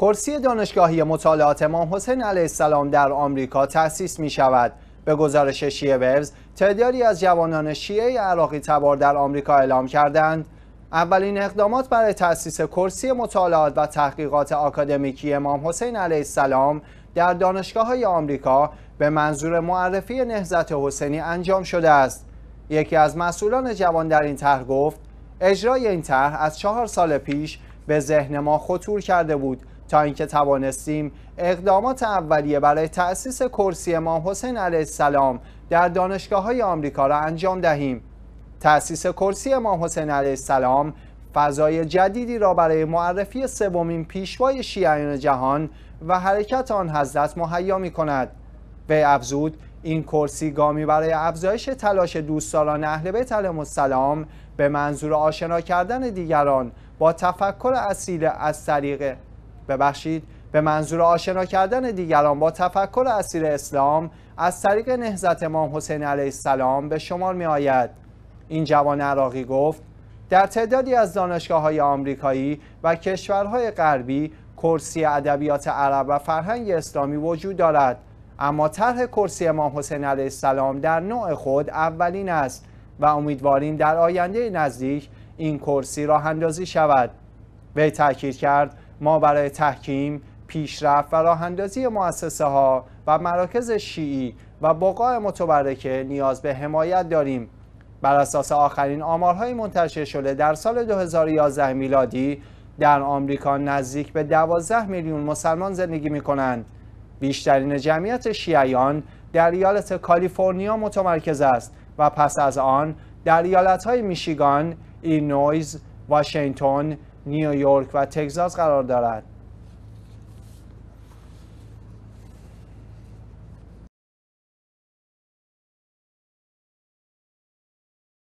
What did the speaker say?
کرسی دانشگاهی مطالعات امام حسین علیه السلام در آمریکا تأسیس می شود. به گزارش شیعه ورز تعدادی از جوانان شیعه عراقی تبار در آمریکا اعلام کردند اولین اقدامات برای تأسیس کرسی مطالعات و تحقیقات آکادمیکی امام حسین علیه السلام در دانشگاه های آمریکا به منظور معرفی نهزت حسینی انجام شده است یکی از مسئولان جوان در این طرح گفت اجرای این طرح از چهار سال پیش به ذهن ما خطور کرده بود تا اینکه توانستیم اقدامات اولیه برای تأسیس کرسی امام حسین علیه السلام در دانشگاه های آمریکا را انجام دهیم تأسیس کرسی امام حسین علیه السلام فضای جدیدی را برای معرفی سومین پیشوای شیعیان جهان و حرکت آن حضرت مهیا می کند به افزود این کرسی گامی برای افزایش تلاش دوستداران اهل بیت علیهم السلام به منظور آشنا کردن دیگران با تفکر اصیل از طریق ببخشید به منظور آشنا کردن دیگران با تفکر اسیر اسلام از طریق نهزت امام حسین علیه السلام به شمار می آید این جوان عراقی گفت در تعدادی از دانشگاه های آمریکایی و کشورهای غربی کرسی ادبیات عرب و فرهنگ اسلامی وجود دارد اما طرح کرسی امام حسین علیه السلام در نوع خود اولین است و امیدواریم در آینده نزدیک این کرسی را اندازی شود وی تاکید کرد ما برای تحکیم پیشرفت و راهندازی مؤسسه ها و مراکز شیعی و بقای متبرکه نیاز به حمایت داریم بر اساس آخرین آمارهای منتشر شده در سال 2011 میلادی در آمریکا نزدیک به 12 میلیون مسلمان زندگی می کنند. بیشترین جمعیت شیعیان در ایالت کالیفرنیا متمرکز است و پس از آن در ایالتهای میشیگان، ایلنویز، واشنگتن، نیویورک و تگزاس قرار دارد